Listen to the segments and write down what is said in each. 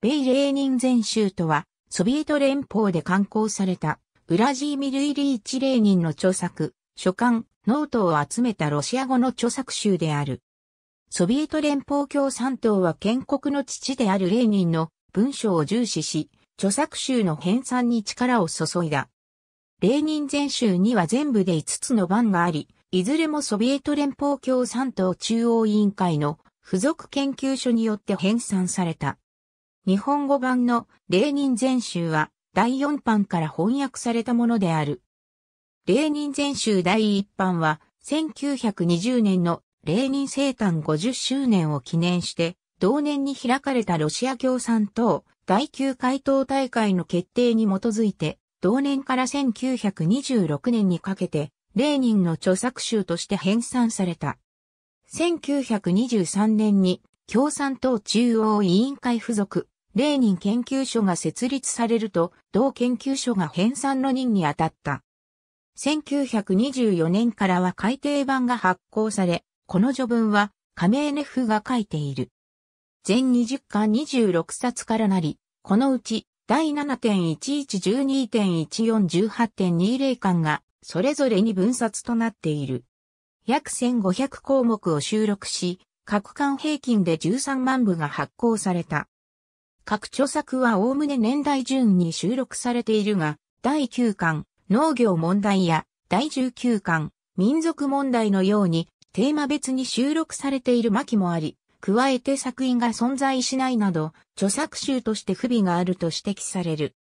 米レーニン全州とは、ソビエト連邦で刊行された、ウラジーミル・イリーチ・レーニンの著作、書簡、ノートを集めたロシア語の著作集である。ソビエト連邦共産党は建国の父であるレーニンの文章を重視し、著作集の編纂に力を注いだ。レーニン全集には全部で5つの版があり、いずれもソビエト連邦共産党中央委員会の付属研究所によって編纂された。日本語版のレーニン全集は第4版から翻訳されたものである。レーニン全集第1版は1920年のレーニン生誕50周年を記念して同年に開かれたロシア共産党第9回答大会の決定に基づいて同年から1926年にかけてレーニンの著作集として編纂された。1923年に共産党中央委員会付属レーニン研究所が設立されると、同研究所が編纂の任に当たった。1924年からは改訂版が発行され、この序文はカメーネフが書いている。全20巻26冊からなり、このうち第7.1112.1418.20巻がそれぞれに分冊となっている。約1500項目を収録し、各巻平均で13万部が発行された。各著作はおおむね年代順に収録されているが、第9巻、農業問題や、第19巻、民族問題のように、テーマ別に収録されている巻もあり、加えて作品が存在しないなど、著作集として不備があると指摘される。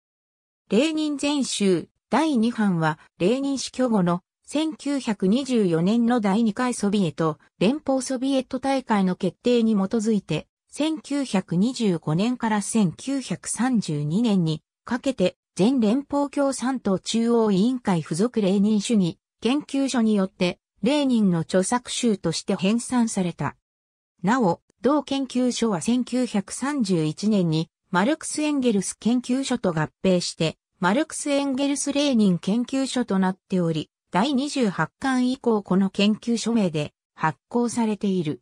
霊人全集第2版は、霊人死去後の1924年の第2回ソビエト、連邦ソビエト大会の決定に基づいて1925年から1932年にかけて全連邦共産党中央委員会附属レーニン主義研究所によってレーニンの著作集として編纂された。なお、同研究所は1931年にマルクス・エンゲルス研究所と合併して、マルクス・エンゲルス・レーニン研究所となっており、第28巻以降この研究所名で発行されている。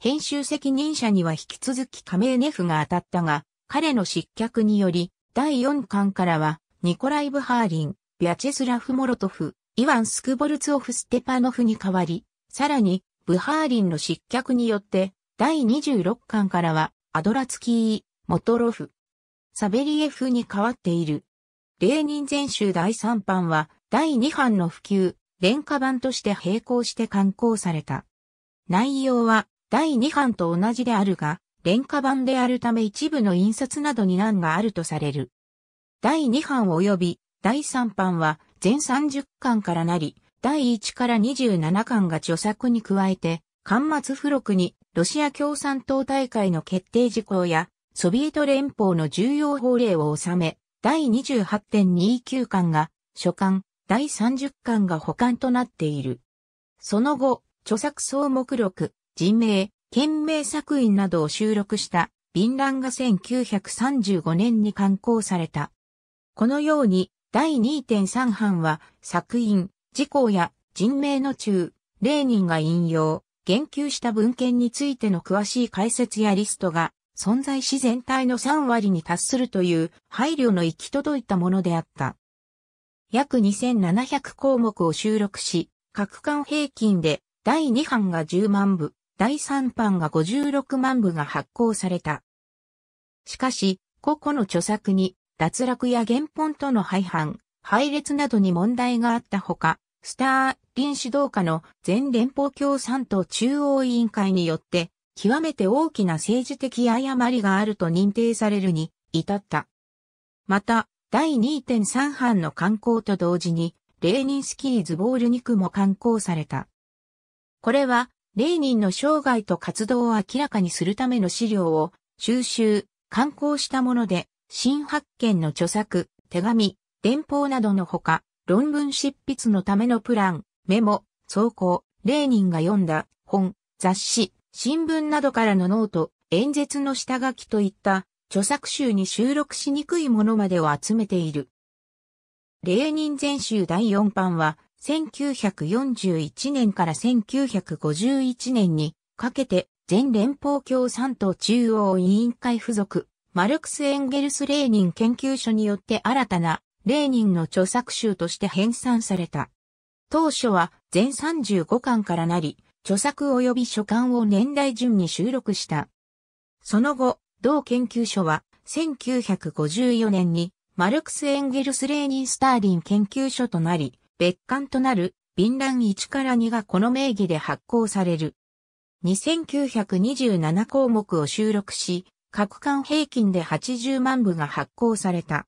編集責任者には引き続きカメーネフが当たったが、彼の失脚により、第4巻からは、ニコライ・ブハーリン、ビャチェスラフ・モロトフ、イワン・スクボルツオフ・ステパノフに代わり、さらに、ブハーリンの失脚によって、第26巻からは、アドラツキー、モトロフ、サベリエフに変わっている。レーニン全集第3版は、第2版の普及、廉価版として並行して刊行された。内容は、第2版と同じであるが、廉価版であるため一部の印刷などに難があるとされる。第2版及び第3版は全30巻からなり、第1から27巻が著作に加えて、巻末付録にロシア共産党大会の決定事項やソビエト連邦の重要法令を収め、第28.29巻が書巻、第30巻が保管となっている。その後、著作総目録、人名、県名作品などを収録した便乱が1935年に刊行された。このように第2.3版は作品、事項や人名の中、レーニンが引用、言及した文献についての詳しい解説やリストが存在し全体の3割に達するという配慮の行き届いたものであった。約2700項目を収録し、各巻平均で第2版が10万部、第3版が56万部が発行された。しかし、個々の著作に脱落や原本との廃藩、配列などに問題があったほか、スターリン指導下の全連邦共産党中央委員会によって、極めて大きな政治的誤りがあると認定されるに至った。また、第2.3版の刊行と同時に、レーニンスキーズボールニクも刊行された。これは、レーニンの生涯と活動を明らかにするための資料を収集、刊行したもので、新発見の著作、手紙、電報などのほか、論文執筆のためのプラン、メモ、走行、レーニンが読んだ本、雑誌、新聞などからのノート、演説の下書きといった著作集に収録しにくいものまでを集めている。レーニン全集第4版は1941年から1951年にかけて全連邦共産党中央委員会付属マルクス・エンゲルス・レーニン研究所によって新たなレーニンの著作集として編纂された。当初は全35巻からなり、著作及び書簡を年代順に収録した。その後、同研究所は1954年にマルクス・エンゲルス・レーニン・スターリン研究所となり、別館となる、便ン1から2がこの名義で発行される。2927項目を収録し、各館平均で80万部が発行された。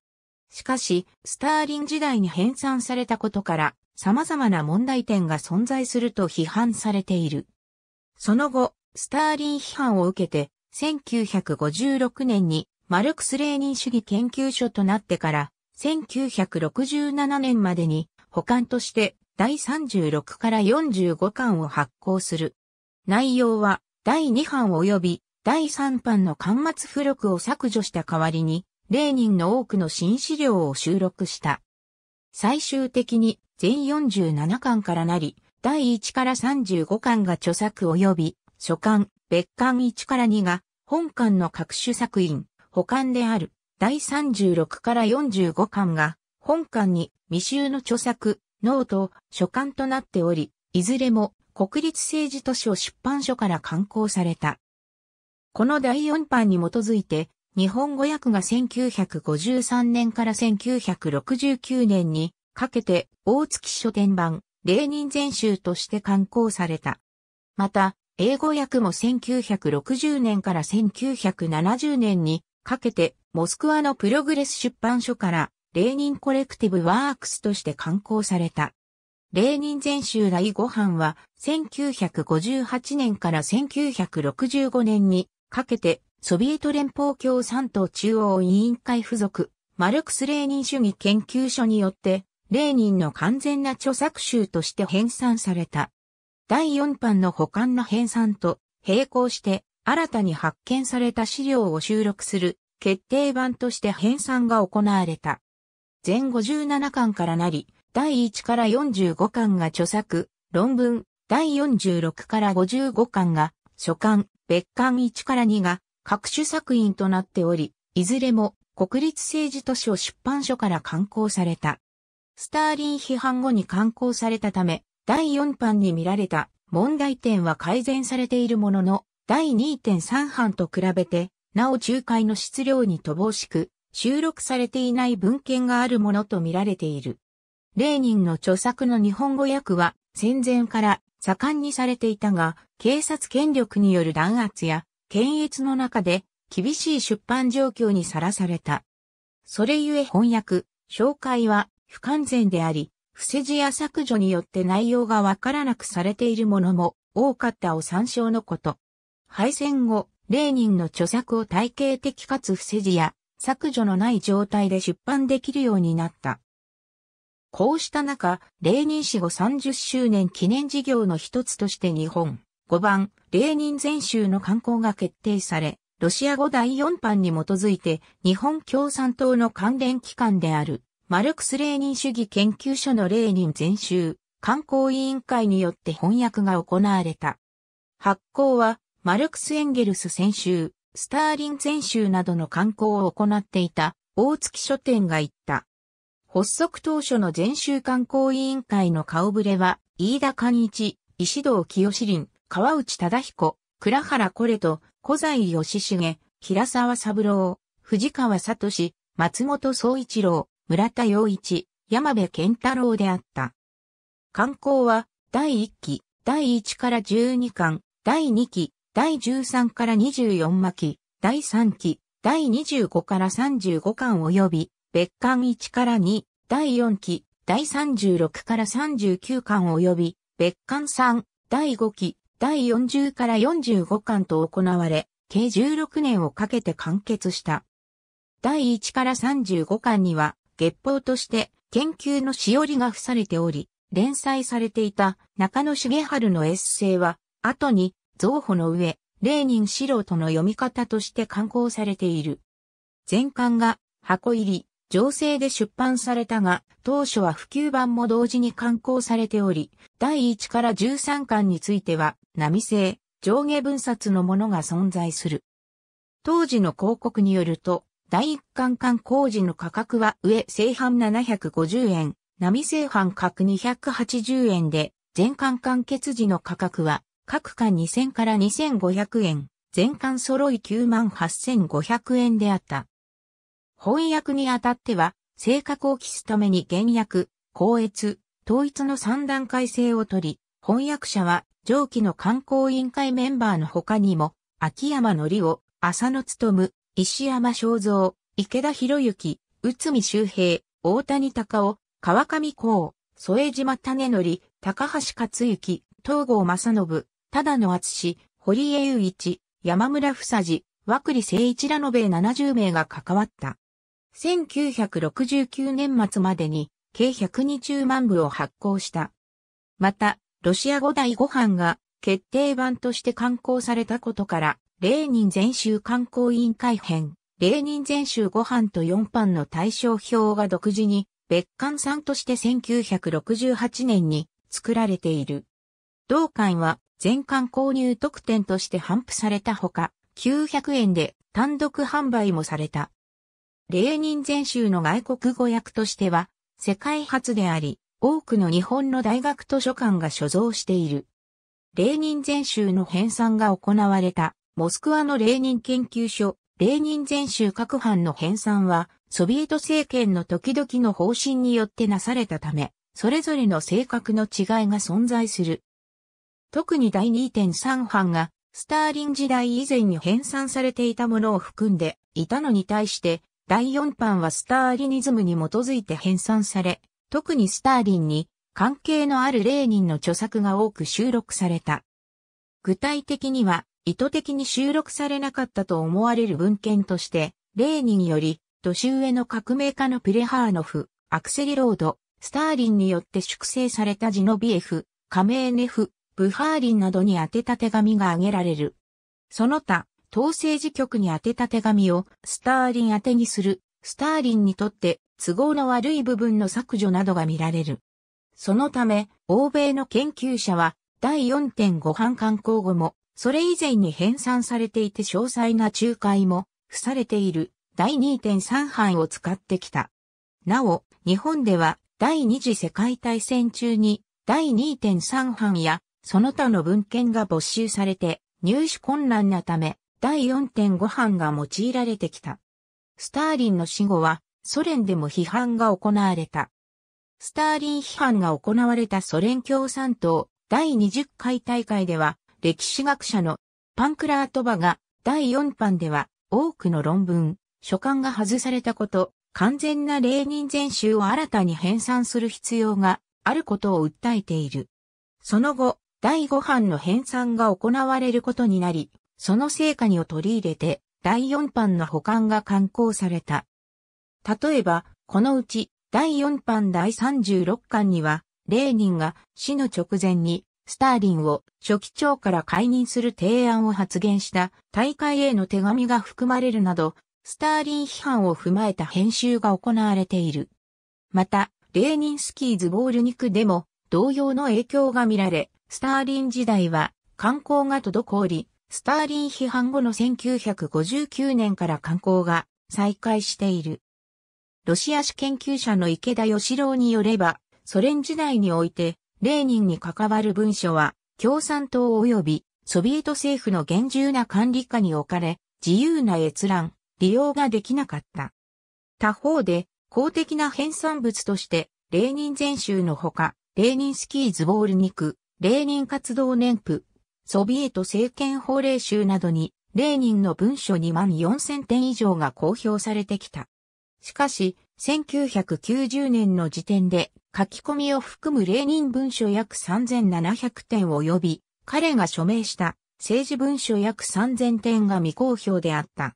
しかし、スターリン時代に編纂されたことから、様々な問題点が存在すると批判されている。その後、スターリン批判を受けて、1956年にマルクス・レーニン主義研究所となってから、1967年までに保管として第36から45巻を発行する。内容は第2版及び第3版の端末付録を削除した代わりに、レーニンの多くの新資料を収録した。最終的に全47巻からなり、第1から35巻が著作及び、書巻、別巻1から2が、本巻の各種作品、保管である、第36から45巻が、本館に未収の著作、ノート、書簡となっており、いずれも国立政治都市を出版所から刊行された。この第四版に基づいて、日本語訳が1953年から1969年にかけて大月書店版、レ人全集として刊行された。また、英語訳も1960年から1970年にかけてモスクワのプログレス出版所からレーニンコレクティブワークスとして刊行された。レーニン全集第5版は1958年から1965年にかけてソビエト連邦共産党中央委員会付属マルクス・レーニン主義研究所によってレーニンの完全な著作集として編纂された。第4版の保管の編纂と並行して新たに発見された資料を収録する決定版として編纂が行われた。全57巻からなり、第1から45巻が著作、論文、第46から55巻が、書簡、別巻1から2が、各種作品となっており、いずれも、国立政治都市を出版所から刊行された。スターリン批判後に刊行されたため、第4版に見られた問題点は改善されているものの、第2.3版と比べて、なお仲介の質量に乏しく、収録されていない文献があるものとみられている。レーニンの著作の日本語訳は戦前から盛んにされていたが、警察権力による弾圧や検閲の中で厳しい出版状況にさらされた。それゆえ翻訳、紹介は不完全であり、伏せ字や削除によって内容がわからなくされているものも多かったを参照のこと。敗戦後、レーニンの著作を体系的かつ伏せ字や削除のない状態で出版できるようになった。こうした中、レーニン死後30周年記念事業の一つとして日本5番、レーニン全集の刊行が決定され、ロシア語第4版に基づいて日本共産党の関連機関であるマルクス・レーニン主義研究所のレーニン全集刊行委員会によって翻訳が行われた。発行はマルクス・エンゲルス先週、スターリン全集などの観光を行っていた大月書店が言った。発足当初の全集観光委員会の顔ぶれは、飯田寛一、石堂清林、川内忠彦、倉原コレと、小材義重、平沢三郎、藤川聡、松本総一郎、村田洋一、山部健太郎であった。観光は、第1期、第1から12巻、第2期、第13から24巻、第3期、第25から35巻及び、別巻1から2、第4期、第36から39巻及び、別巻3、第5期、第40から45巻と行われ、計16年をかけて完結した。第1から35巻には、月報として研究のしおりが付されており、連載されていた中野茂春のエッセイは、後に造法の上、レーニン素人の読み方として刊行されている。全巻が箱入り、情勢で出版されたが、当初は普及版も同時に刊行されており、第1から13巻については、波製、上下分冊のものが存在する。当時の広告によると、第1巻刊行時の価格は上製版750円、波製版各280円で、全巻完結時の価格は各価2000から2500円、全巻揃い98,500円であった。翻訳にあたっては、性格を期すために原訳、公閲、統一の3段階制を取り、翻訳者は上記の観光委員会メンバーの他にも、秋山のりを、浅野務、石山正蔵、池田博之、内海周平、大谷隆夫、川上幸、添島種則、高橋克之、東郷正信、ただの厚し、堀江雄一、山村房治、和栗聖一らの米70名が関わった。1969年末までに計120万部を発行した。また、ロシア語第5版が決定版として刊行されたことから、レーニン全集刊行委員会編、レーニン全集5版と4版の対象表が独自に別館さんとして1968年に作られている。同館は全館購入特典として販布されたほか、900円で単独販売もされた。レーニン全集の外国語訳としては、世界初であり、多くの日本の大学図書館が所蔵している。レーニン全集の編纂が行われた、モスクワのレーニン研究所、レーニン全集各版の編纂は、ソビエト政権の時々の方針によってなされたため、それぞれの性格の違いが存在する。特に第2.3版が、スターリン時代以前に編纂されていたものを含んでいたのに対して、第4版はスターリニズムに基づいて編纂され、特にスターリンに関係のあるレーニンの著作が多く収録された。具体的には、意図的に収録されなかったと思われる文献として、レーニンより、年上の革命家のプレハーノフ、アクセリロード、スターリンによって粛清されたジノビエフ、カメーネフ、ブハーリンなどに宛てた手紙が挙げられる。その他、統制時局に宛てた手紙をスターリン宛てにする、スターリンにとって都合の悪い部分の削除などが見られる。そのため、欧米の研究者は、第4.5版刊行後も、それ以前に編纂されていて詳細な仲介も、付されている、第2.3版を使ってきた。なお、日本では、第二次世界大戦中に、第2.3版やその他の文献が没収されて入手困難なため第4.5版が用いられてきた。スターリンの死後はソ連でも批判が行われた。スターリン批判が行われたソ連共産党第20回大会では歴史学者のパンクラートバが第4版では多くの論文、書簡が外されたこと、完全な例人全集を新たに編纂する必要があることを訴えている。その後、第5版の編纂が行われることになり、その成果にを取り入れて、第4版の保管が刊行された。例えば、このうち、第4版第36巻には、レーニンが死の直前に、スターリンを初期長から解任する提案を発言した大会への手紙が含まれるなど、スターリン批判を踏まえた編集が行われている。また、レーニンスキーズボール肉でも同様の影響が見られ、スターリン時代は観光が滞り、スターリン批判後の1959年から観光が再開している。ロシア史研究者の池田義郎によれば、ソ連時代において、レーニンに関わる文書は、共産党及びソビエト政府の厳重な管理下に置かれ、自由な閲覧、利用ができなかった。他方で、公的な編纂物として、レーニン全集のほか、レーニンスキーズボール肉、レーニン活動年譜、ソビエト政権法令集などに、レーニンの文書2万4000点以上が公表されてきた。しかし、1990年の時点で、書き込みを含むレーニン文書約3700点及び、彼が署名した政治文書約3000点が未公表であった。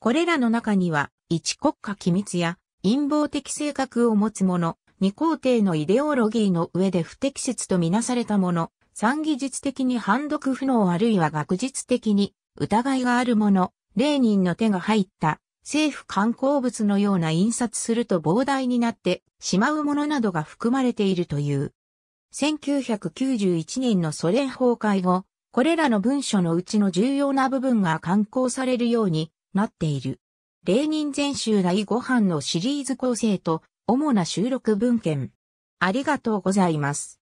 これらの中には、一国家機密や陰謀的性格を持つ者、二皇帝のイデオロギーの上で不適切とみなされたもの、三技術的に判読不能あるいは学術的に疑いがあるもの、レーニンの手が入った政府観光物のような印刷すると膨大になってしまうものなどが含まれているという。1991年のソ連崩壊後、これらの文書のうちの重要な部分が刊行されるようになっている。レーニン全集第5版のシリーズ構成と主な収録文献。ありがとうございます。